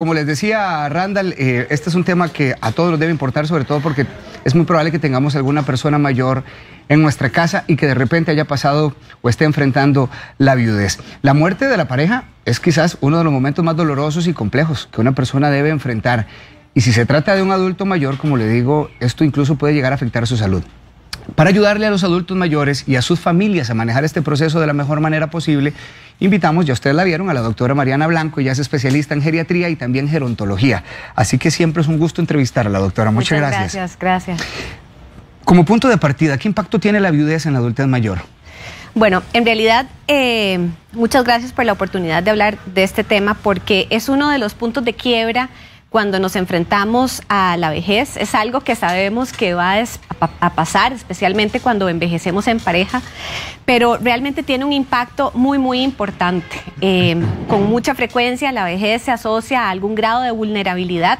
Como les decía Randall, eh, este es un tema que a todos nos debe importar, sobre todo porque es muy probable que tengamos alguna persona mayor en nuestra casa y que de repente haya pasado o esté enfrentando la viudez. La muerte de la pareja es quizás uno de los momentos más dolorosos y complejos que una persona debe enfrentar. Y si se trata de un adulto mayor, como le digo, esto incluso puede llegar a afectar su salud. Para ayudarle a los adultos mayores y a sus familias a manejar este proceso de la mejor manera posible, invitamos, ya ustedes la vieron, a la doctora Mariana Blanco, ella es especialista en geriatría y también gerontología. Así que siempre es un gusto entrevistar a la doctora. Muchas, gracias. Gracias, gracias. Como punto de partida, ¿qué impacto tiene la viudez en la adultez mayor? Bueno, en realidad, eh, muchas gracias por la oportunidad de hablar de este tema porque es uno de los puntos de quiebra cuando nos enfrentamos a la vejez. Es algo que sabemos que va a, pasar, especialmente cuando envejecemos en pareja, pero realmente tiene un impacto muy, muy importante. Eh, con mucha frecuencia la vejez se asocia a algún grado de vulnerabilidad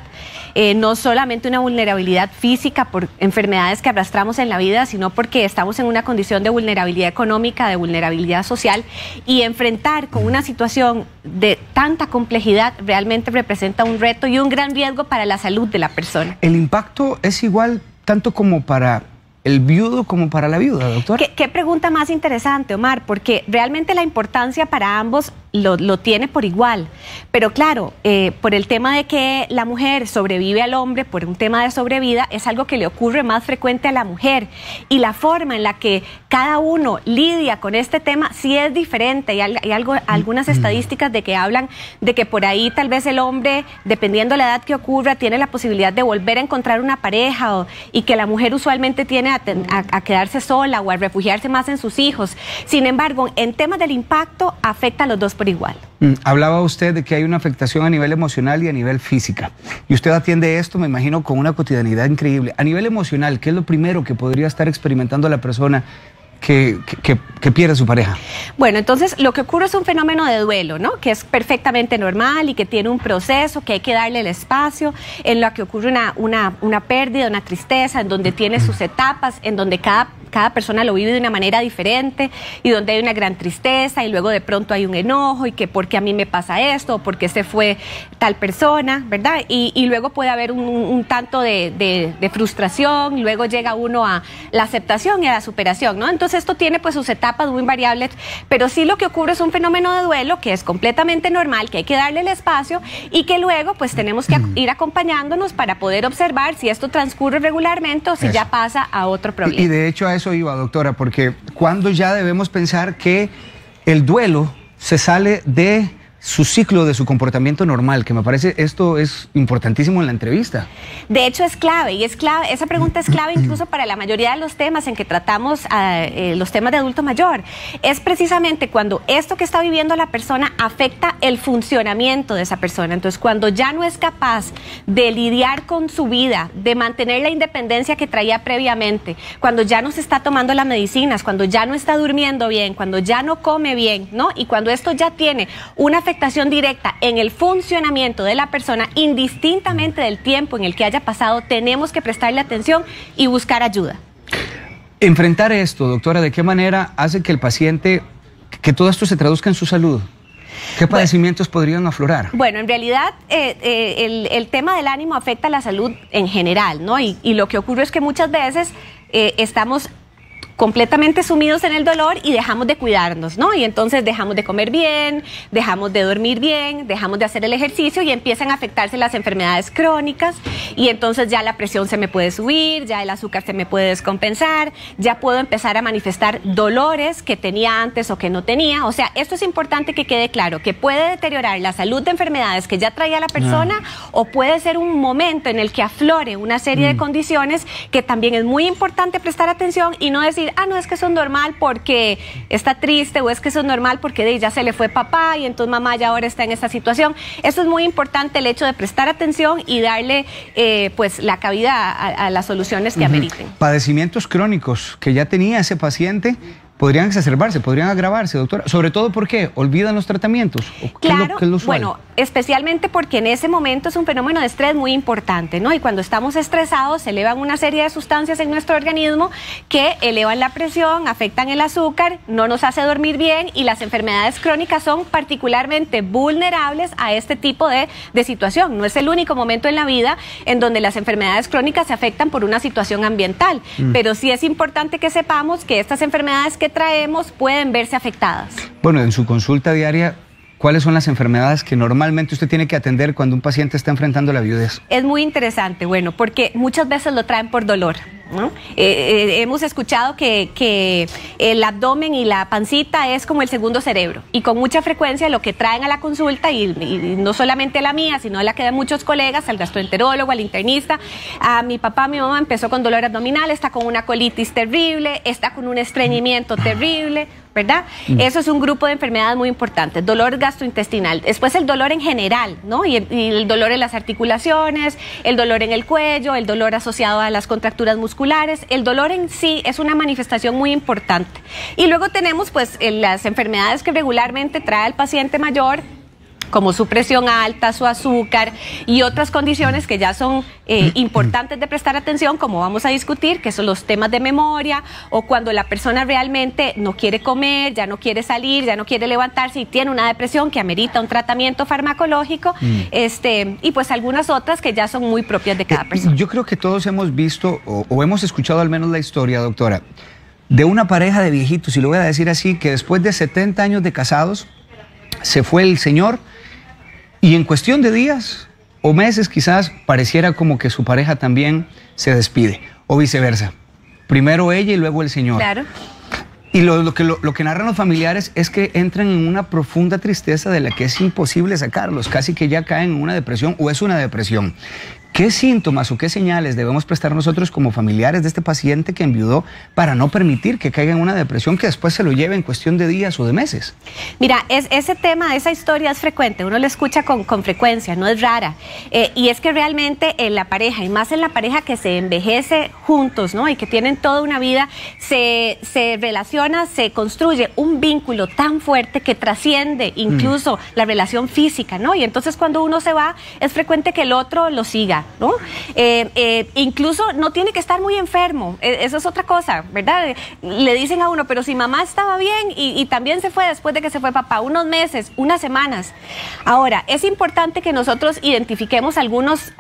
eh, no solamente una vulnerabilidad física por enfermedades que arrastramos en la vida, sino porque estamos en una condición de vulnerabilidad económica, de vulnerabilidad social y enfrentar con una situación de tanta complejidad realmente representa un reto y un gran riesgo para la salud de la persona. El impacto es igual tanto como para el viudo como para la viuda, doctor. ¿Qué, pregunta más interesante, Omar? Porque realmente la importancia para ambos lo, tiene por igual. Pero claro, eh, por el tema de que la mujer sobrevive al hombre, por un tema de sobrevida, es algo que le ocurre más frecuente a la mujer. Y la forma en la que cada uno lidia con este tema sí es diferente. Y hay, algo, mm, algunas mm. estadísticas de que hablan de que por ahí tal vez el hombre, dependiendo la edad que ocurra, tiene la posibilidad de volver a encontrar una pareja y que la mujer usualmente tiene a quedarse sola o a refugiarse más en sus hijos. Sin embargo, en temas del impacto afecta a los dos igual. Mm, hablaba usted de que hay una afectación a nivel emocional y a nivel física. Y usted atiende esto, me imagino, con una cotidianidad increíble. A nivel emocional, ¿qué es lo primero que podría estar experimentando la persona que, que, que, pierde su pareja. Bueno, entonces lo que ocurre es un fenómeno de duelo, ¿no? Que es perfectamente normal y que tiene un proceso, que hay que darle el espacio, en lo que ocurre una, una, una pérdida, una tristeza, en donde tiene sus etapas, en donde cada cada persona lo vive de una manera diferente y donde hay una gran tristeza y luego de pronto hay un enojo y que por qué a mí me pasa esto por qué se fue tal persona, ¿verdad? Y, y luego puede haber un, un tanto de, de, de, frustración, luego llega uno a la aceptación y a la superación, ¿no? Entonces, esto tiene pues sus etapas muy variables, pero sí lo que ocurre es un fenómeno de duelo que es completamente normal, que hay que darle el espacio y que luego pues tenemos que ir acompañándonos para poder observar si esto transcurre regularmente o si ya pasa a otro problema. Y, y de hecho a eso iba, doctora, porque cuando ya debemos pensar que el duelo se sale de su ciclo de su comportamiento normal, que me parece esto es importantísimo en la entrevista. De hecho es clave y es clave, esa pregunta es clave incluso para la mayoría de los temas en que tratamos ah, eh, los temas de adulto mayor. Es precisamente cuando esto que está viviendo la persona afecta el funcionamiento de esa persona. Entonces, cuando ya no es capaz de lidiar con su vida, de mantener la independencia que traía previamente, cuando ya no se está tomando las medicinas, cuando ya no está durmiendo bien, cuando ya no come bien, ¿no? Y cuando esto ya tiene una afectación directa en el funcionamiento de la persona, indistintamente del tiempo en el que haya pasado, tenemos que prestarle atención y buscar ayuda. Enfrentar esto, doctora, ¿de qué manera hace que el paciente, que todo esto se traduzca en su salud? ¿Qué padecimientos podrían aflorar? Bueno, en realidad eh, eh, el, tema del ánimo afecta a la salud en general, ¿no? Y, lo que ocurre es que muchas veces eh, estamos completamente sumidos en el dolor y dejamos de cuidarnos, ¿no? Y entonces dejamos de comer bien, dejamos de dormir bien, dejamos de hacer el ejercicio y empiezan a afectarse las enfermedades crónicas y entonces ya la presión se me puede subir, ya el azúcar se me puede descompensar, ya puedo empezar a manifestar dolores que tenía antes o que no tenía. O sea, esto es importante que quede claro, que puede deteriorar la salud de enfermedades que ya traía la persona ah. o puede ser un momento en el que aflore una serie de mm. condiciones que también es muy importante prestar atención y no decir, ah, no, es que eso es normal porque está triste o es que eso es normal porque ya se le fue papá y entonces mamá ya ahora está en esta situación. Eso es muy importante, el hecho de prestar atención y darle eh, pues la cabida a, las soluciones que ameriten. Padecimientos crónicos que ya tenía ese paciente podrían exacerbarse, podrían agravarse, doctora. Sobre todo porque olvidan los tratamientos. claro, bueno, especialmente porque en ese momento es un fenómeno de estrés muy importante, ¿no? Y cuando estamos estresados se elevan una serie de sustancias en nuestro organismo que elevan la presión, afectan el azúcar, no nos hace dormir bien y las enfermedades crónicas son particularmente vulnerables a este tipo de, de situación. No es el único momento en la vida en donde las enfermedades crónicas se afectan por una situación ambiental, mm. pero sí es importante que sepamos que estas enfermedades que traemos pueden verse afectadas? Bueno, en su consulta diaria, ¿cuáles son las enfermedades que normalmente usted tiene que atender cuando un paciente está enfrentando la viudez? Es muy interesante, bueno, porque muchas veces lo traen por dolor. Eh, eh, hemos escuchado que, el abdomen y la pancita es como el segundo cerebro y con mucha frecuencia lo que traen a la consulta, y, no solamente la mía, sino la que de muchos colegas, al gastroenterólogo, al internista, a mi papá, mi mamá empezó con dolor abdominal, está con una colitis terrible, está con un estreñimiento terrible, ¿verdad? Mm. Eso es un grupo de enfermedades muy importantes, dolor gastrointestinal, después el dolor en general, ¿no? Y el, y el, dolor en las articulaciones, el dolor en el cuello, el dolor asociado a las contracturas musculares, el dolor en sí es una manifestación muy importante. Y luego tenemos pues eh, las enfermedades que regularmente trae el paciente mayor, como su presión alta, su azúcar y otras condiciones que ya son eh, mm, mm. importantes de prestar atención, como vamos a discutir, que son los temas de memoria o cuando la persona realmente no quiere comer, ya no quiere salir, ya no quiere levantarse y tiene una depresión que amerita un tratamiento farmacológico, mm. este, y pues algunas otras que ya son muy propias de cada eh, persona. Yo creo que todos hemos visto o, o hemos escuchado al menos la historia, doctora, de una pareja de viejitos, y lo voy a decir así, que después de 70 años de casados, se fue el señor y en cuestión de días o meses quizás pareciera como que su pareja también se despide o viceversa. Primero ella y luego el Señor. Claro. Y lo, que, lo, lo, que narran los familiares es que entran en una profunda tristeza de la que es imposible sacarlos, casi que ya caen en una depresión o es una depresión. ¿Qué síntomas o qué señales debemos prestar nosotros como familiares de este paciente que enviudó para no permitir que caiga en una depresión que después se lo lleve en cuestión de días o de meses? Mira, es, ese tema, esa historia es frecuente, uno la escucha con, con frecuencia, no es rara. Eh, y es que realmente en la pareja, y más en la pareja que se envejece juntos, ¿no? Y que tienen toda una vida, se, relaciona, se construye un vínculo tan fuerte que trasciende mm. incluso la relación física, ¿no? Y entonces cuando uno se va, es frecuente que el otro lo siga ¿no? Eh, eh, incluso no tiene que estar muy enfermo, eh, eso es otra cosa, ¿verdad? Le dicen a uno, pero si mamá estaba bien y, también se fue después de que se fue papá, unos meses, unas semanas. Ahora, es importante que nosotros identifiquemos algunos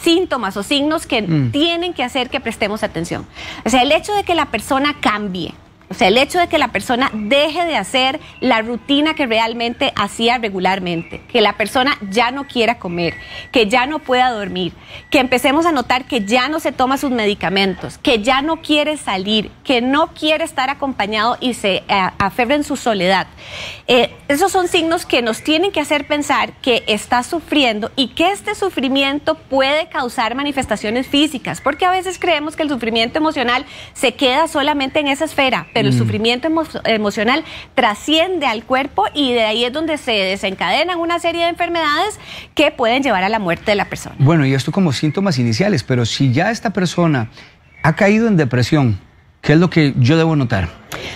síntomas o signos que mm. tienen que hacer que prestemos atención. O sea, el hecho de que la persona cambie, o sea, el hecho de que la persona deje de hacer la rutina que realmente hacía regularmente, que la persona ya no quiera comer, que ya no pueda dormir, que empecemos a notar que ya no se toma sus medicamentos, que ya no quiere salir, que no quiere estar acompañado y se eh, aferra en su soledad. Eh, esos son signos que nos tienen que hacer pensar que está sufriendo y que este sufrimiento puede causar manifestaciones físicas, porque a veces creemos que el sufrimiento emocional se queda solamente en esa esfera, el mm. sufrimiento emocional trasciende al cuerpo y de ahí es donde se desencadenan una serie de enfermedades que pueden llevar a la muerte de la persona. Bueno, y esto como síntomas iniciales, pero si ya esta persona ha caído en depresión, ¿Qué es lo que yo debo notar?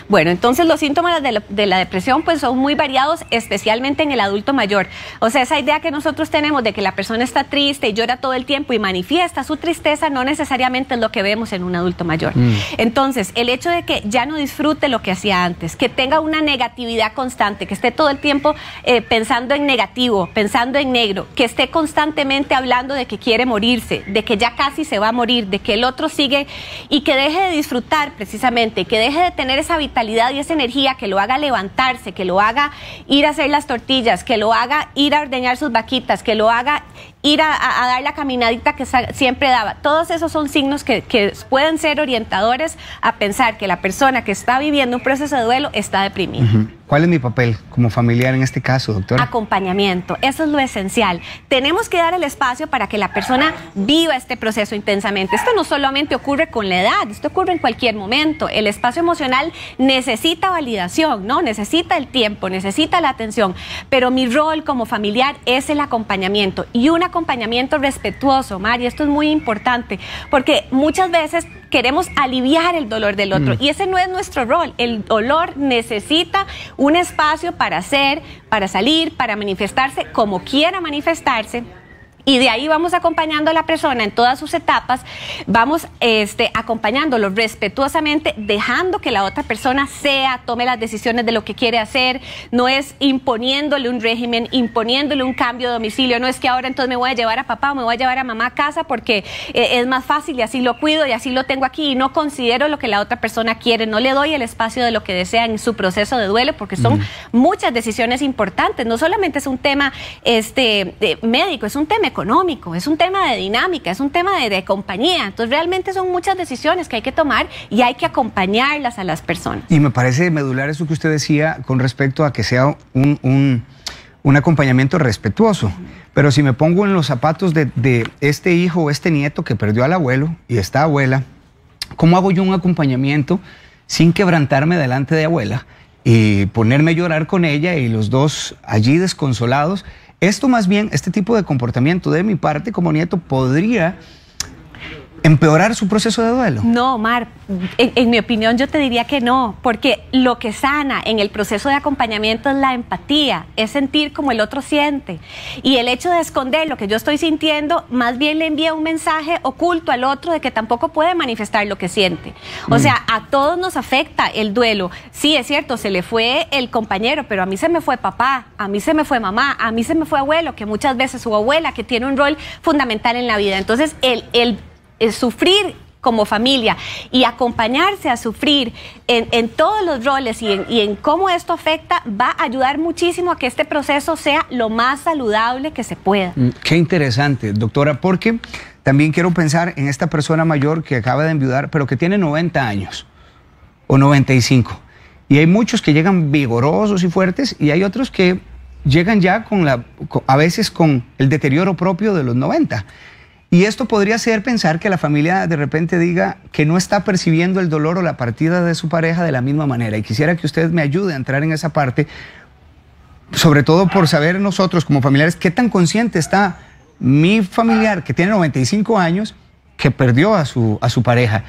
Bueno, entonces los síntomas de la, depresión pues son muy variados, especialmente en el adulto mayor. O sea, esa idea que nosotros tenemos de que la persona está triste y llora todo el tiempo y manifiesta su tristeza no necesariamente es lo que vemos en un adulto mayor. Mm. Entonces, el hecho de que ya no disfrute lo que hacía antes, que tenga una negatividad constante, que esté todo el tiempo eh, pensando en negativo, pensando en negro, que esté constantemente hablando de que quiere morirse, de que ya casi se va a morir, de que el otro sigue y que deje de disfrutar precisamente, que deje de tener esa vitalidad y esa energía que lo haga levantarse, que lo haga ir a hacer las tortillas, que lo haga ir a ordeñar sus vaquitas, que lo haga ir a, dar la caminadita que siempre daba. Todos esos son signos que, pueden ser orientadores a pensar que la persona que está viviendo un proceso de duelo está deprimida. ¿Cuál es mi papel como familiar en este caso, doctor? Acompañamiento, eso es lo esencial. Tenemos que dar el espacio para que la persona viva este proceso intensamente. Esto no solamente ocurre con la edad, esto ocurre en cualquier momento. El espacio emocional necesita validación, ¿no? Necesita el tiempo, necesita la atención, pero mi rol como familiar es el acompañamiento y una acompañamiento respetuoso, Mari. Esto es muy importante porque muchas veces queremos aliviar el dolor del otro mm. y ese no es nuestro rol. El dolor necesita un espacio para hacer, para salir, para manifestarse como quiera manifestarse y de ahí vamos acompañando a la persona en todas sus etapas, vamos este, acompañándolo respetuosamente, dejando que la otra persona sea, tome las decisiones de lo que quiere hacer, no es imponiéndole un régimen, imponiéndole un cambio de domicilio, no es que ahora entonces me voy a llevar a papá o me voy a llevar a mamá a casa porque eh, es más fácil y así lo cuido y así lo tengo aquí y no considero lo que la otra persona quiere, no le doy el espacio de lo que desea en su proceso de duelo porque son mm. muchas decisiones importantes, no solamente es un tema este, médico, es un tema económico económico, es un tema de dinámica, es un tema de, compañía. Entonces realmente son muchas decisiones que hay que tomar y hay que acompañarlas a las personas. Y me parece medular eso que usted decía con respecto a que sea un, acompañamiento respetuoso. Pero si me pongo en los zapatos de, de este hijo o este nieto que perdió al abuelo y esta abuela, ¿cómo hago yo un acompañamiento sin quebrantarme delante de abuela? y ponerme a llorar con ella y los dos allí desconsolados esto más bien, este tipo de comportamiento de mi parte como nieto podría empeorar su proceso de duelo? No, Mar, en, mi opinión yo te diría que no, porque lo que sana en el proceso de acompañamiento es la empatía, es sentir como el otro siente. Y el hecho de esconder lo que yo estoy sintiendo, más bien le envía un mensaje oculto al otro de que tampoco puede manifestar lo que siente. O mm. sea, a todos nos afecta el duelo. Sí, es cierto, se le fue el compañero, pero a mí se me fue papá, a mí se me fue mamá, a mí se me fue abuelo, que muchas veces su abuela, que tiene un rol fundamental en la vida. Entonces, el eh, sufrir como familia y acompañarse a sufrir en, todos los roles y en, cómo esto afecta va a ayudar muchísimo a que este proceso sea lo más saludable que se pueda. Mm, qué interesante, doctora, porque también quiero pensar en esta persona mayor que acaba de enviudar, pero que tiene 90 años o 95. Y hay muchos que llegan vigorosos y fuertes y hay otros que llegan ya con la, a veces con el deterioro propio de los 90. Y esto podría ser pensar que la familia de repente diga que no está percibiendo el dolor o la partida de su pareja de la misma manera. Y quisiera que usted me ayude a entrar en esa parte, sobre todo por saber nosotros como familiares qué tan consciente está mi familiar que tiene 95 años, que perdió a su, a su pareja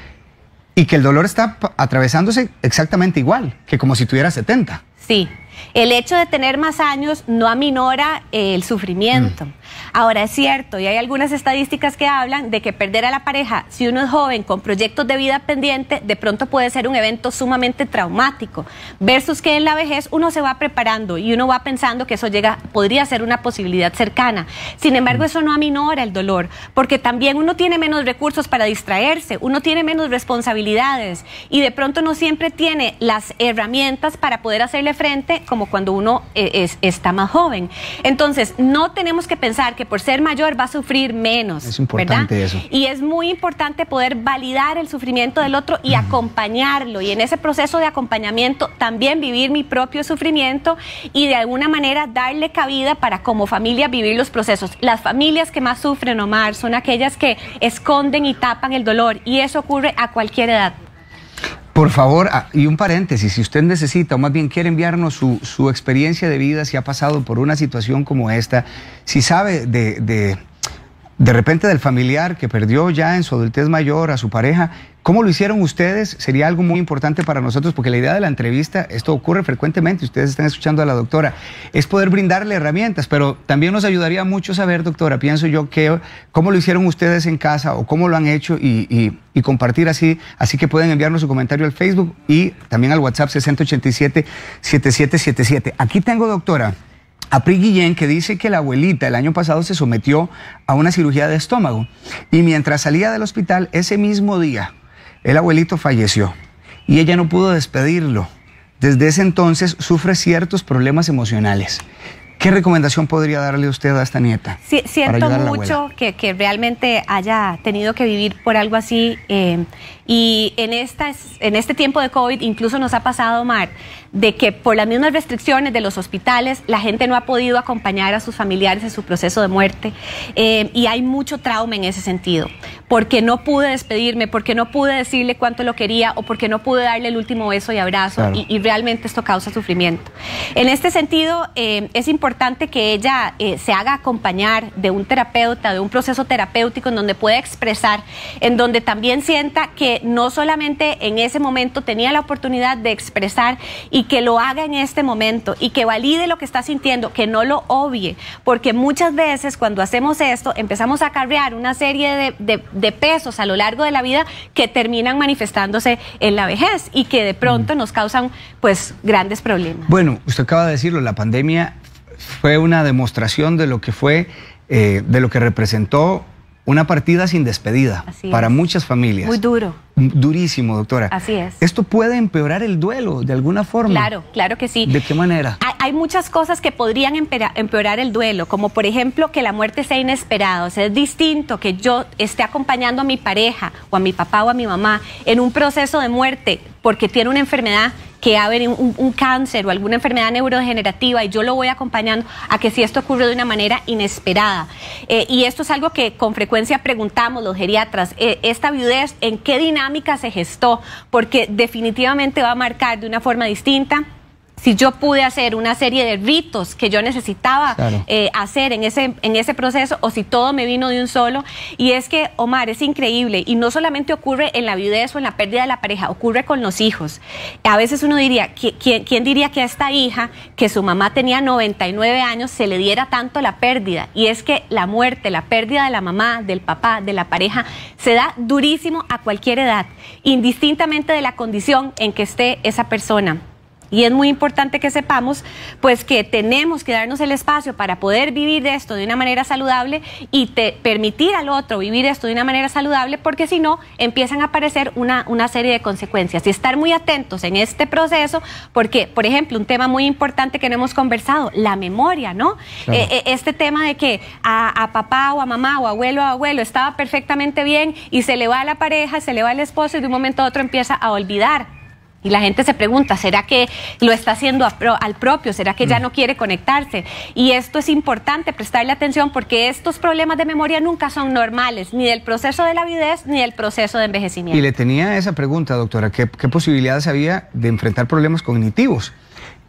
y que el dolor está atravesándose exactamente igual que como si tuviera 70. Sí, el hecho de tener más años no aminora el sufrimiento. Mm. Ahora es cierto, y hay algunas estadísticas que hablan de que perder a la pareja, si uno es joven con proyectos de vida pendiente, de pronto puede ser un evento sumamente traumático, versus que en la vejez uno se va preparando y uno va pensando que eso llega, podría ser una posibilidad cercana. Sin embargo, mm. eso no aminora el dolor, porque también uno tiene menos recursos para distraerse, uno tiene menos responsabilidades y de pronto no siempre tiene las herramientas para poder hacerle frente como cuando uno eh, es, está más joven. Entonces, no tenemos que pensar que por ser mayor va a sufrir menos. Es importante eso. Y es muy importante poder validar el sufrimiento del otro y acompañarlo. Y en ese proceso de acompañamiento también vivir mi propio sufrimiento y de alguna manera darle cabida para como familia vivir los procesos. Las familias que más sufren, Omar, son aquellas que esconden y tapan el dolor y eso ocurre a cualquier edad. Por favor, ah, y un paréntesis, si usted necesita o más bien quiere enviarnos su, experiencia de vida, si ha pasado por una situación como esta, si sabe de de repente del familiar que perdió ya en su adultez mayor a su pareja. ¿Cómo lo hicieron ustedes? Sería algo muy importante para nosotros, porque la idea de la entrevista, esto ocurre frecuentemente, ustedes están escuchando a la doctora, es poder brindarle herramientas, pero también nos ayudaría mucho saber, doctora, pienso yo, que, cómo lo hicieron ustedes en casa o cómo lo han hecho y, compartir así. Así que pueden enviarnos su comentario al Facebook y también al WhatsApp 687 7777 Aquí tengo, doctora a Guillén que dice que la abuelita el año pasado se sometió a una cirugía de estómago y mientras salía del hospital ese mismo día el abuelito falleció y ella no pudo despedirlo. Desde ese entonces sufre ciertos problemas emocionales. ¿Qué recomendación podría darle usted a esta nieta? siento mucho que, realmente haya tenido que vivir por algo así. Eh, y en, esta en este tiempo de COVID incluso nos ha pasado, Mar, de que por las mismas restricciones de los hospitales, la gente no ha podido acompañar a sus familiares en su proceso de muerte. Eh, y hay mucho trauma en ese sentido, porque no pude despedirme, porque no pude decirle cuánto lo quería o porque no pude darle el último beso y abrazo. Y, realmente esto causa sufrimiento. En este sentido, eh, es importante que ella eh, se haga acompañar de un terapeuta, de un proceso terapéutico en donde pueda expresar, en donde también sienta que no solamente en ese momento tenía la oportunidad de expresar y que lo haga en este momento y que valide lo que está sintiendo, que no lo obvie, porque muchas veces cuando hacemos esto empezamos a cargar una serie de, pesos a lo largo de la vida que terminan manifestándose en la vejez y que de pronto nos causan pues grandes problemas. Bueno, usted acaba de decirlo, la pandemia fue una demostración de lo que fue, eh, de lo que representó una partida sin despedida para muchas familias. Muy duro. Durísimo, doctora. Así es. Esto puede empeorar el duelo de alguna forma. Claro, claro que sí. ¿De qué manera? Hay, muchas cosas que podrían empeorar el duelo, como por ejemplo que la muerte sea inesperada. O sea, es distinto que yo esté acompañando a mi pareja o a mi papá o a mi mamá en un proceso de muerte porque tiene una enfermedad que haber un, un, cáncer o alguna enfermedad neurodegenerativa y yo lo voy acompañando a que si esto ocurre de una manera inesperada. Eh, y esto es algo que con frecuencia preguntamos los geriatras, eh, esta viudez, ¿en qué dinámica se gestó? Porque definitivamente va a marcar de una forma distinta si yo pude hacer una serie de ritos que yo necesitaba eh, hacer en ese, en ese proceso o si todo me vino de un solo. Y es que, Omar, es increíble y no solamente ocurre en la viudez o en la pérdida de la pareja, ocurre con los hijos. A veces uno diría, quién diría que a esta hija, que su mamá tenía 99 años, se le diera tanto la pérdida? Y es que la muerte, la pérdida de la mamá, del papá, de la pareja, se da durísimo a cualquier edad, indistintamente de la condición en que esté esa persona. Y es muy importante que sepamos, pues que tenemos que darnos el espacio para poder vivir esto de una manera saludable y permitir al otro vivir esto de una manera saludable, porque si no, empiezan a aparecer una, una serie de consecuencias. Y estar muy atentos en este proceso, porque, por ejemplo, un tema muy importante que no hemos conversado, la memoria, ¿no? Eh, eh, este tema de que a, a, papá o a mamá o abuelo o abuelo estaba perfectamente bien y se le va a la pareja, se le va al esposo y de un momento a otro empieza a olvidar y la gente se pregunta, ¿será que lo está haciendo al propio? ¿Será que ya mm. no quiere conectarse? Y esto es importante prestarle atención porque estos problemas de memoria nunca son normales, ni del proceso de la avidez ni del proceso de envejecimiento. Y le tenía esa pregunta, doctora, ¿qué, qué posibilidades había de enfrentar problemas cognitivos?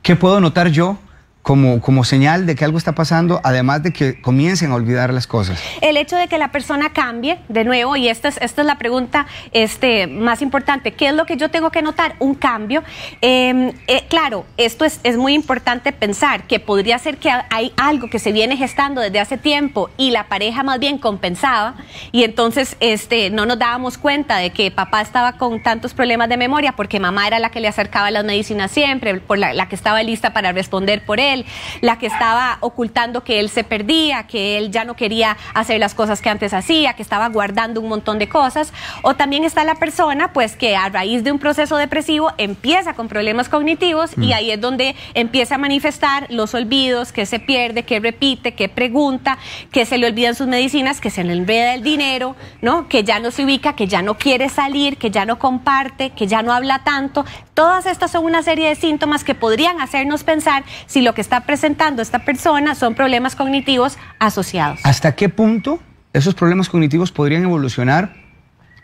¿Qué puedo notar yo como, señal de que algo está pasando, además de que comiencen a olvidar las cosas. El hecho de que la persona cambie, de nuevo, y esta es, esta es la pregunta este, más importante, ¿qué es lo que yo tengo que notar? Un cambio. Em, eh, claro, esto es, muy importante pensar que podría ser que hay algo que se viene gestando desde hace tiempo y la pareja más bien compensaba y entonces este, no nos dábamos cuenta de que papá estaba con tantos problemas de memoria porque mamá era la que le acercaba las medicinas siempre, por la que estaba lista para responder por él la que estaba ocultando que él se perdía, que él ya no quería hacer las cosas que antes hacía, que estaba guardando un montón de cosas, o también está la persona pues que a raíz de un proceso depresivo empieza con problemas cognitivos y mm. ahí es donde empieza a manifestar los olvidos, que se pierde, que repite, que pregunta, que se le olvidan sus medicinas, que se le enreda el dinero, ¿no? Que ya no se ubica, que ya no quiere salir, que ya no comparte, que ya no habla tanto. Todas estas son una serie de síntomas que podrían hacernos pensar si lo que está presentando esta persona son problemas cognitivos asociados. ¿Hasta qué punto esos problemas cognitivos podrían evolucionar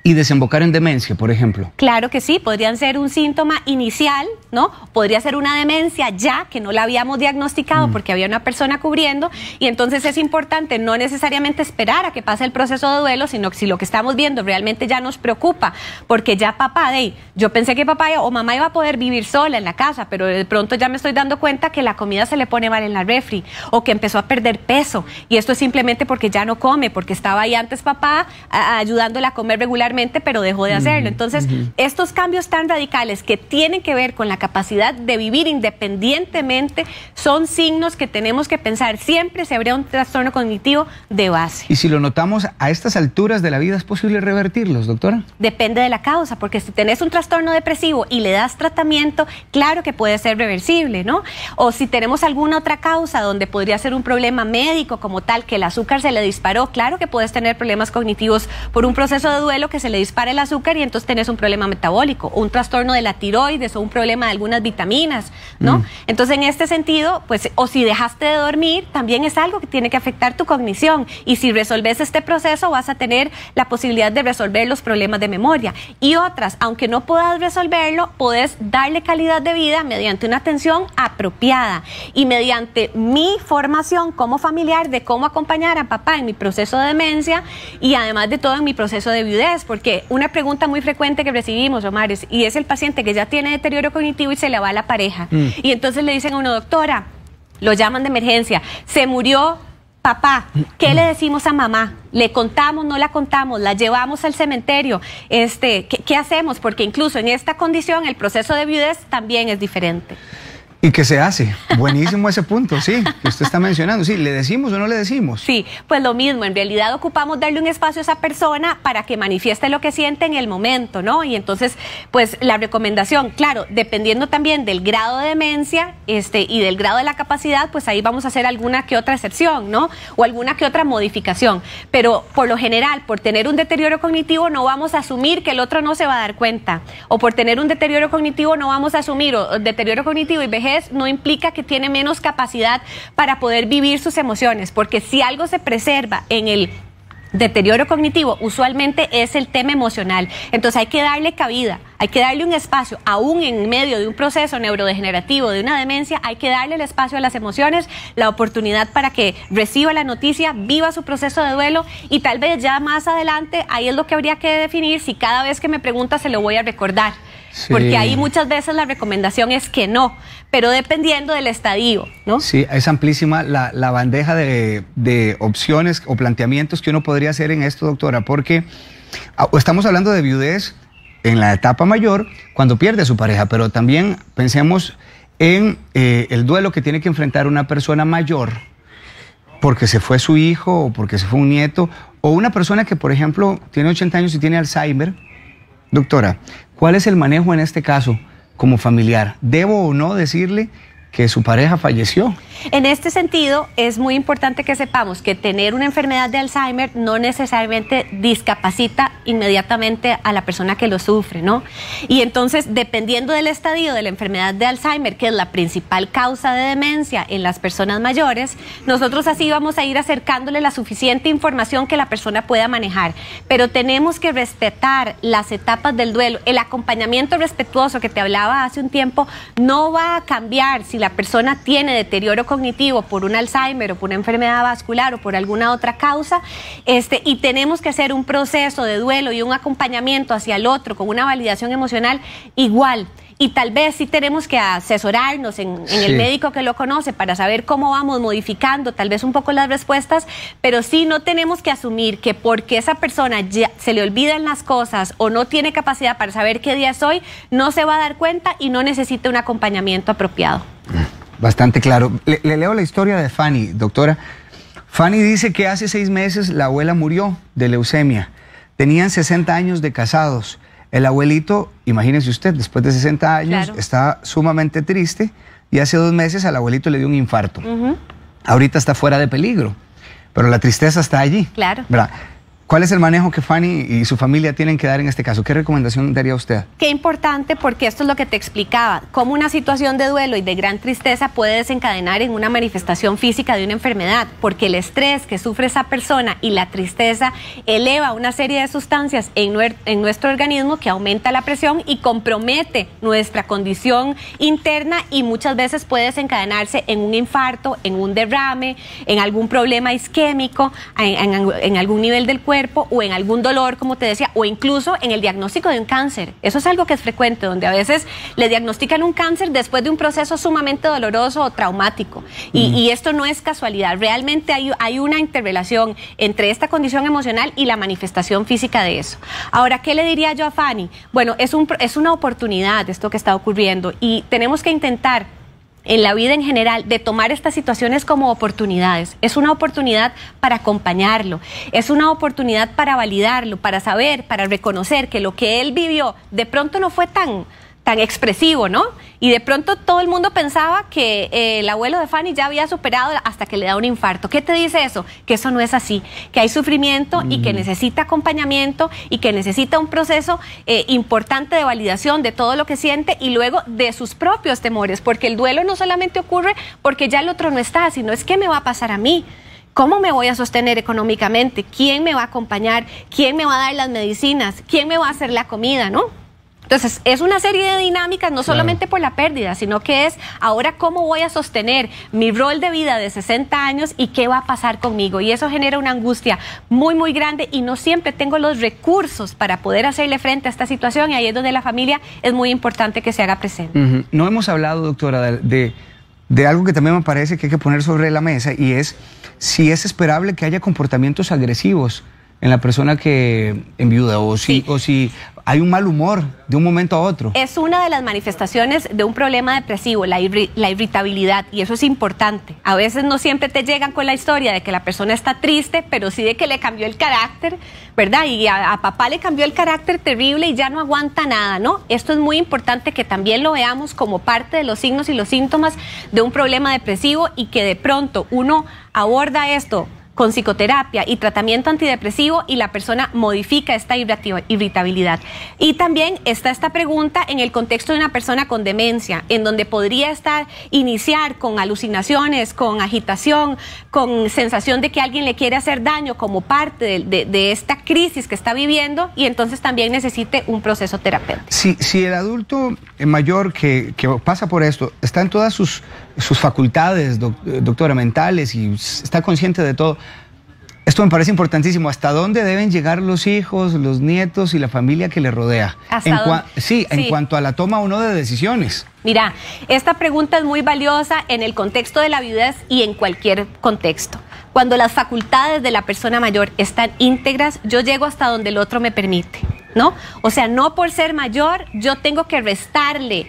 y desembocar en demencia, por ejemplo? Claro que sí, podrían ser un síntoma inicial, ¿no? Podría ser una demencia ya que no la habíamos diagnosticado mm. porque había una persona cubriendo y entonces es importante no necesariamente esperar a que pase el proceso de duelo, sino que si lo que estamos viendo realmente ya nos preocupa, porque ya papá, de yo pensé que papá o mamá iba a poder vivir sola en la casa, pero de pronto ya me estoy dando cuenta que la comida se le pone mal en la refri o que empezó a perder peso y esto es simplemente porque ya no come, porque estaba ahí antes papá ayudándola ayudándole a comer regularmente pero dejó de hacerlo. Entonces, estos cambios tan radicales que tienen que ver con la capacidad de vivir independientemente son signos que tenemos que pensar. Siempre se habría un trastorno cognitivo de base. Y si lo notamos a estas alturas de la vida, ¿es posible revertirlos, doctora? Depende de la causa, porque si tenés un trastorno depresivo y le das tratamiento, claro que puede ser reversible, ¿no? O si tenemos alguna otra causa donde podría ser un problema médico como tal, que el azúcar se le disparó, claro que puedes tener problemas cognitivos por un proceso de duelo que se le dispara el azúcar y entonces tenés un problema metabólico, un trastorno de la tiroides o un problema de algunas vitaminas, ¿no? Mm. Entonces, en este sentido, pues, o si dejaste de dormir, también es algo que tiene que afectar tu cognición. Y si resolves este proceso, vas a tener la posibilidad de resolver los problemas de memoria. Y otras, aunque no puedas resolverlo, podés darle calidad de vida mediante una atención apropiada y mediante mi formación como familiar de cómo acompañar a papá en mi proceso de demencia y además de todo en mi proceso de viudez porque una pregunta muy frecuente que recibimos, Omar, es, y es el paciente que ya tiene deterioro cognitivo y se le va a la pareja. Mm. Y entonces le dicen a uno, doctora, lo llaman de emergencia, se murió papá, ¿qué le decimos a mamá? ¿Le contamos, no la contamos? ¿La llevamos al cementerio? Este, ¿Qué hacemos? Porque incluso en esta condición el proceso de viudez también es diferente. ¿Y qué se hace? Buenísimo ese punto, sí, usted está mencionando. Sí, ¿le decimos o no le decimos? Sí, pues lo mismo. En realidad ocupamos darle un espacio a esa persona para que manifieste lo que siente en el momento, ¿no? Y entonces, pues la recomendación, claro, dependiendo también del grado de demencia este, y del grado de la capacidad, pues ahí vamos a hacer alguna que otra excepción, ¿no? O alguna que otra modificación. Pero por lo general, por tener un deterioro cognitivo, no vamos a asumir que el otro no se va a dar cuenta. O por tener un deterioro cognitivo, no vamos a asumir deterioro cognitivo y vejez no implica que tiene menos capacidad para poder vivir sus emociones, porque si algo se preserva en el deterioro cognitivo usualmente es el tema emocional. Entonces hay que darle cabida, hay que darle un espacio, aún en medio de un proceso neurodegenerativo, de una demencia, hay que darle el espacio a las emociones, la oportunidad para que reciba la noticia, viva su proceso de duelo y tal vez ya más adelante, ahí es lo que habría que definir si cada vez que me pregunta se lo voy a recordar. Porque ahí muchas veces la recomendación es que no, pero dependiendo del estadio, ¿no? Sí, es amplísima la, bandeja de, opciones o planteamientos que uno podría hacer en esto, doctora, porque ah, estamos hablando de viudez en la etapa mayor, cuando pierde a su pareja, pero también pensemos en eh, el duelo que tiene que enfrentar una persona mayor, porque se fue su hijo o porque se fue un nieto, o una persona que, por ejemplo, tiene 80 años y tiene Alzheimer Doctora, ¿cuál es el manejo en este caso como familiar? ¿Debo o no decirle que su pareja falleció. En este sentido, es muy importante que sepamos que tener una enfermedad de Alzheimer no necesariamente discapacita inmediatamente a la persona que lo sufre, ¿no? Y entonces, dependiendo del estadio de la enfermedad de Alzheimer, que es la principal causa de demencia en las personas mayores, nosotros así vamos a ir acercándole la suficiente información que la persona pueda manejar. Pero tenemos que respetar las etapas del duelo. El acompañamiento respetuoso que te hablaba hace un tiempo no va a cambiar si la persona tiene deterioro cognitivo por un Alzheimer o por una enfermedad vascular o por alguna otra causa. Este, y tenemos que hacer un proceso de duelo y un acompañamiento hacia el otro con una validación emocional igual. Y tal vez si tenemos que asesorarnos en, el médico que lo conoce para saber cómo vamos modificando tal vez un poco las respuestas, pero sí no tenemos que asumir que porque esa persona ya se le olvidan las cosas o no tiene capacidad para saber qué día es hoy, no se va a dar cuenta y no necesita un acompañamiento apropiado. Bastante claro. le, le leo la historia de Fanny, doctora. Fanny dice que hace seis meses la abuela murió de leucemia. Tenían 60 años de casados. El abuelito, imagínense usted, después de 60 años, está sumamente triste y hace dos meses al abuelito le dio un infarto. Ahorita está fuera de peligro, pero la tristeza está allí. Claro. ¿verdad? ¿Cuál es el manejo que Fanny y su familia tienen que dar en este caso? ¿Qué recomendación daría usted? Qué importante porque esto es lo que te explicaba, cómo una situación de duelo y de gran tristeza puede desencadenar en una manifestación física de una enfermedad, porque el estrés que sufre esa persona y la tristeza eleva una serie de sustancias en, nuestro organismo que aumenta la presión y compromete nuestra condición interna y muchas veces puede desencadenarse en un infarto, en un derrame, en algún problema isquémico, en, en algún nivel del cuerpo o en algún dolor, como te decía, o incluso en el diagnóstico de un cáncer. Eso es algo que es frecuente, donde a veces le diagnostican un cáncer después de un proceso sumamente doloroso o traumático. Y, mm. esto no es casualidad, realmente hay, hay una interrelación entre esta condición emocional y la manifestación física de eso. Ahora, ¿qué le diría yo a Fanny? Bueno, es, es una oportunidad esto que está ocurriendo y tenemos que intentar en la vida en general, de tomar estas situaciones como oportunidades. Es una oportunidad para acompañarlo, es una oportunidad para validarlo, para saber, para reconocer que lo que él vivió de pronto no fue tan tan expresivo, ¿no? Y de pronto todo el mundo pensaba que eh, el abuelo de Fanny ya había superado hasta que le da un infarto. ¿Qué te dice eso? Que eso no es así, que hay sufrimiento y que mm. necesita acompañamiento y que necesita un proceso eh, importante de validación de todo lo que siente y luego de sus propios temores, porque el duelo no solamente ocurre porque ya el otro no está, sino es qué me va a pasar a mí. ¿Cómo me voy a sostener económicamente? ¿Quién me va a acompañar? ¿Quién me va a dar las medicinas? ¿Quién me va a hacer la comida? ¿No? Entonces, es una serie de dinámicas, no solamente por la pérdida, sino que es ahora cómo voy a sostener mi rol de vida de 60 años y qué va a pasar conmigo. Y eso genera una angustia muy, muy grande y no siempre tengo los recursos para poder hacerle frente a esta situación y ahí es donde la familia es muy importante que se haga presente. No hemos hablado, doctora, de, de algo que también me parece que hay que poner sobre la mesa y es si es esperable que haya comportamientos agresivos en la persona que enviuda o si, o si hay un mal humor de un momento a otro. Es una de las manifestaciones de un problema depresivo, la, la, irritabilidad, y eso es importante. A veces no siempre te llegan con la historia de que la persona está triste, pero sí de que le cambió el carácter, ¿verdad? Y a, a papá le cambió el carácter terrible y ya no aguanta nada, ¿no? Esto es muy importante que también lo veamos como parte de los signos y los síntomas de un problema depresivo y que de pronto uno aborda esto con psicoterapia y tratamiento antidepresivo y la persona modifica esta irritabilidad. Y también está esta pregunta en el contexto de una persona con demencia, en donde podría estar iniciar con alucinaciones, con agitación, con sensación de que alguien le quiere hacer daño como parte de, esta crisis que está viviendo y entonces también necesite un proceso terapéutico. Si, el adulto mayor que pasa por esto está en todas sus sus facultades, eh, doctora, mentales, y está consciente de todo. Esto me parece importantísimo. ¿Hasta dónde deben llegar los hijos, los nietos y la familia que le rodea? ¿Hasta Sí, en cuanto a la toma uno de decisiones. Mira, esta pregunta es muy valiosa en el contexto de la viudez y en cualquier contexto. Cuando las facultades de la persona mayor están íntegras, yo llego hasta donde el otro me permite, ¿no? O sea, no por ser mayor, yo tengo que restarle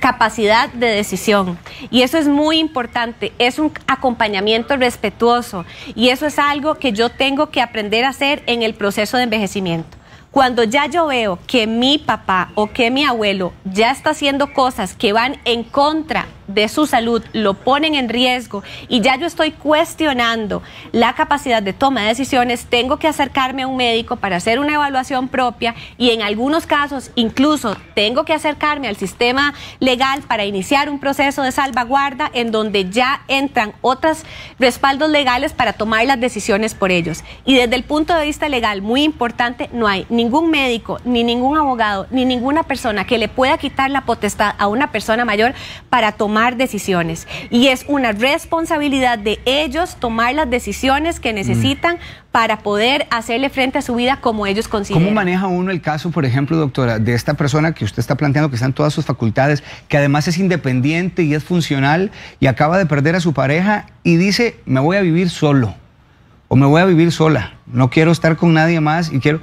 capacidad de decisión. Y eso es muy importante, es un acompañamiento respetuoso y eso es algo que yo tengo que aprender a hacer en el proceso de envejecimiento. Cuando ya yo veo que mi papá o que mi abuelo ya está haciendo cosas que van en contra de su salud, lo ponen en riesgo y ya yo estoy cuestionando la capacidad de toma de decisiones, tengo que acercarme a un médico para hacer una evaluación propia y en algunos casos incluso tengo que acercarme al sistema legal para iniciar un proceso de salvaguarda en donde ya entran otros respaldos legales para tomar las decisiones por ellos. Y desde el punto de vista legal, muy importante, no hay ni ningún médico, ni ningún abogado, ni ninguna persona que le pueda quitar la potestad a una persona mayor para tomar decisiones. Y es una responsabilidad de ellos tomar las decisiones que mm. necesitan para poder hacerle frente a su vida como ellos consiguen. ¿Cómo maneja uno el caso, por ejemplo, doctora, de esta persona que usted está planteando que están todas sus facultades, que además es independiente y es funcional y acaba de perder a su pareja y dice, me voy a vivir solo o me voy a vivir sola, no quiero estar con nadie más y quiero...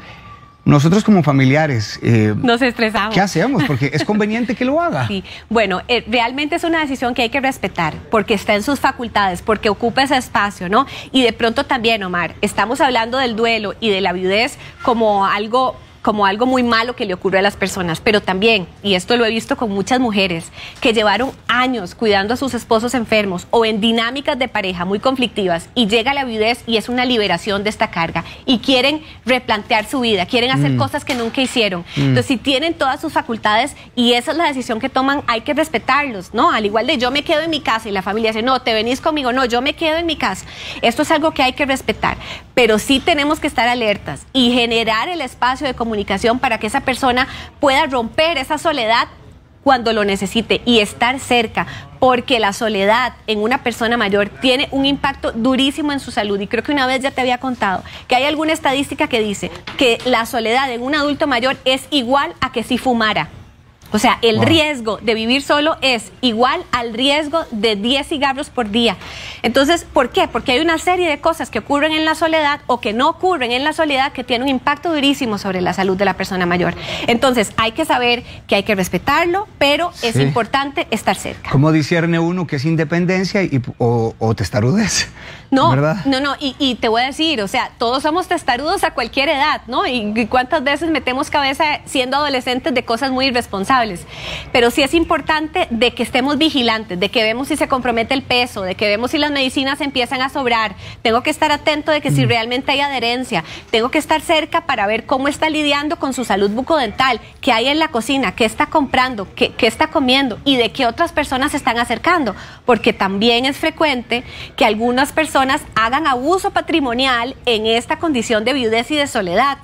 Nosotros como familiares... Eh, Nos estresamos. ¿Qué hacemos? Porque es conveniente que lo haga. Sí, bueno, eh, realmente es una decisión que hay que respetar porque está en sus facultades, porque ocupa ese espacio, ¿no? Y de pronto también, Omar, estamos hablando del duelo y de la viudez como algo como algo muy malo que le ocurre a las personas, pero también, y esto lo he visto con muchas mujeres, que llevaron años cuidando a sus esposos enfermos o en dinámicas de pareja muy conflictivas y llega la viudez y es una liberación de esta carga y quieren replantear su vida, quieren hacer mm. cosas que nunca hicieron. Mm. Entonces, si tienen todas sus facultades y esa es la decisión que toman, hay que respetarlos, ¿no? Al igual de yo me quedo en mi casa y la familia dice, no, te venís conmigo, no, yo me quedo en mi casa. Esto es algo que hay que respetar, pero sí tenemos que estar alertas y generar el espacio de comunicación comunicación para que esa persona pueda romper esa soledad cuando lo necesite y estar cerca, porque la soledad en una persona mayor tiene un impacto durísimo en su salud. Y creo que una vez ya te había contado que hay alguna estadística que dice que la soledad en un adulto mayor es igual a que si fumara. O sea, el riesgo de vivir solo es igual al riesgo de 10 cigarros por día. Entonces, ¿por qué? Porque hay una serie de cosas que ocurren en la soledad o que no ocurren en la soledad que tienen un impacto durísimo sobre la salud de la persona mayor. Entonces, hay que saber que hay que respetarlo, pero es importante estar cerca. ¿Cómo discierne uno que es independencia y, o, o testarudez? No, no, no, y, te voy a decir, o sea, todos somos testarudos a cualquier edad, ¿no? y cuántas veces metemos cabeza siendo adolescentes de cosas muy irresponsables pero sí es importante de que estemos vigilantes, de que vemos si se compromete el peso, de que vemos si las medicinas empiezan a sobrar, tengo que estar atento de que si mm. realmente hay adherencia, tengo que estar cerca para ver cómo está lidiando con su salud bucodental, qué hay en la cocina, qué está comprando, qué, qué está comiendo y de qué otras personas se están acercando, porque también es frecuente que algunas personas hagan abuso patrimonial en esta condición de viudez y de soledad.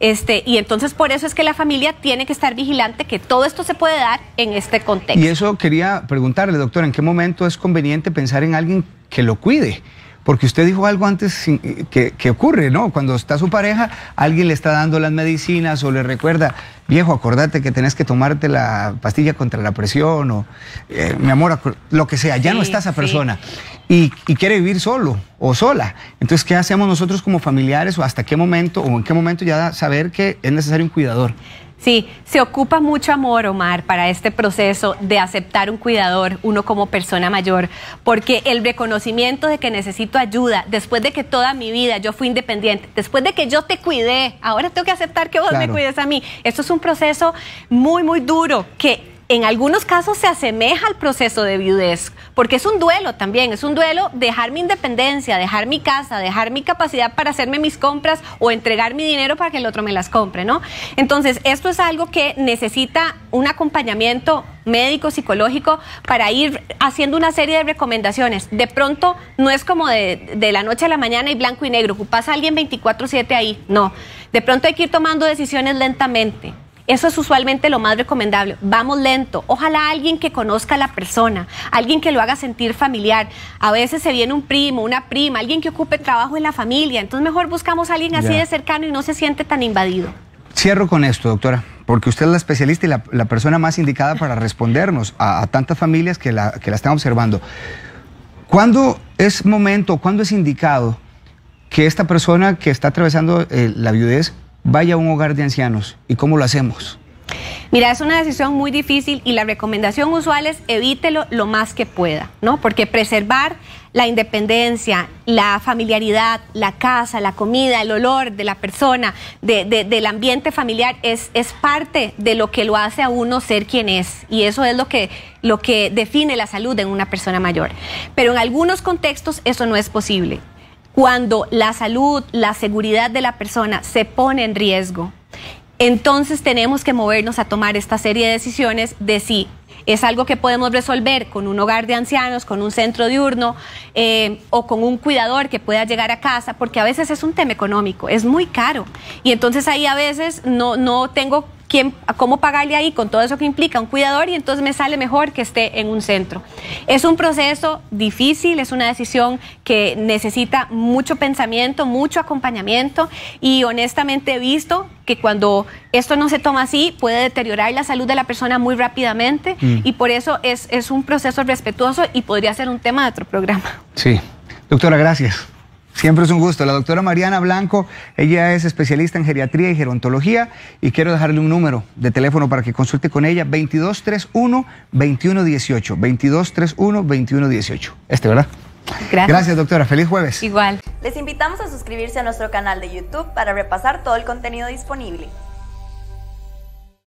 Este, y entonces por eso es que la familia tiene que estar vigilante que todo esto se puede dar en este contexto. Y eso quería preguntarle, doctor, ¿en qué momento es conveniente pensar en alguien que lo cuide? Porque usted dijo algo antes que, que, ocurre, ¿no? Cuando está su pareja, alguien le está dando las medicinas o le recuerda, viejo, acordate que tenés que tomarte la pastilla contra la presión o eh, mi amor, lo que sea, ya no está esa persona y, y, quiere vivir solo o sola. Entonces, ¿qué hacemos nosotros como familiares o hasta qué momento o en qué momento ya saber que es necesario un cuidador? Sí, se ocupa mucho amor, Omar, para este proceso de aceptar un cuidador, uno como persona mayor, porque el reconocimiento de que necesito ayuda, después de que toda mi vida yo fui independiente, después de que yo te cuidé, ahora tengo que aceptar que vos me cuides a mí. Esto es un proceso muy, muy duro que en algunos casos se asemeja al proceso de viudez, porque es un duelo también, es un duelo dejar mi independencia, dejar mi casa, dejar mi capacidad para hacerme mis compras o entregar mi dinero para que el otro me las compre, ¿no? Entonces, esto es algo que necesita un acompañamiento médico, psicológico, para ir haciendo una serie de recomendaciones. De pronto, no es como de, de la noche a la mañana y blanco y negro, pasa alguien 24/7 ahí, no. De pronto hay que ir tomando decisiones lentamente eso es usualmente lo más recomendable. Vamos lento. Ojalá alguien que conozca a la persona, alguien que lo haga sentir familiar. A veces se viene un primo, una prima, alguien que ocupe trabajo en la familia. Entonces mejor buscamos a alguien así de cercano y no se siente tan invadido. Cierro con esto, doctora, porque usted es la especialista y la, persona más indicada para respondernos a, tantas familias que la, están observando. ¿Cuándo es momento, cuándo es indicado que esta persona que está atravesando eh, la viudez vaya a un hogar de ancianos y cómo lo hacemos? Mira, es una decisión muy difícil y la recomendación usual es evítelo lo más que pueda, ¿no? Porque preservar la independencia, la familiaridad, la casa, la comida, el olor de la persona, del ambiente familiar, es, parte de lo que lo hace a uno ser quien es. Y eso es lo que, lo que define la salud en una persona mayor. Pero en algunos contextos eso no es posible cuando la salud, la seguridad de la persona se pone en riesgo, entonces tenemos que movernos a tomar esta serie de decisiones de si es algo que podemos resolver con un hogar de ancianos, con un centro diurno eh, o con un cuidador que pueda llegar a casa, porque a veces es un tema económico, es muy caro. Y entonces ahí a veces no, no tengo cómo pagarle ahí con todo eso que implica un cuidador y entonces me sale mejor que esté en un centro. Es un proceso difícil, es una decisión que necesita mucho pensamiento, mucho acompañamiento y honestamente he visto que cuando esto no se toma así puede deteriorar la salud de la persona muy rápidamente mm. y por eso es un proceso respetuoso y podría ser un tema de otro programa. Sí. Doctora, gracias. Siempre es un gusto. La doctora Mariana Blanco, ella es especialista en geriatría y gerontología y quiero dejarle un número de teléfono para que consulte con ella, 2231-2118. 2231-2118. Este, ¿verdad? Gracias. Gracias, doctora. Feliz jueves. Igual. Les invitamos a suscribirse a nuestro canal de YouTube para repasar todo el contenido disponible.